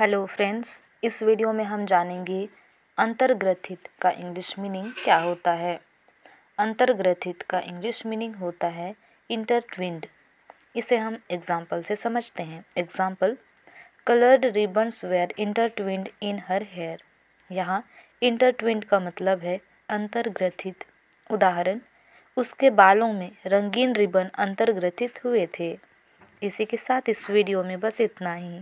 hello friends इस video में हम जानेंगे अंतर्ग्रथित का इंग्लिश मीनिंग क्या होता है अंतर्ग्रथित का इंग्लिश मीनिंग होता है इंटरट्विंड इसे हम एग्जाम्पल से समझते हैं example coloured ribbons were intertwined in her hair यहाँ इंटरट्विंड का मतलब है अंतर्ग्रथित उदाहरण उसके बालों में रंगीन रिबन अंतर्ग्रथित हुए थे इसी के साथ इस वीडियो में बस इतना ही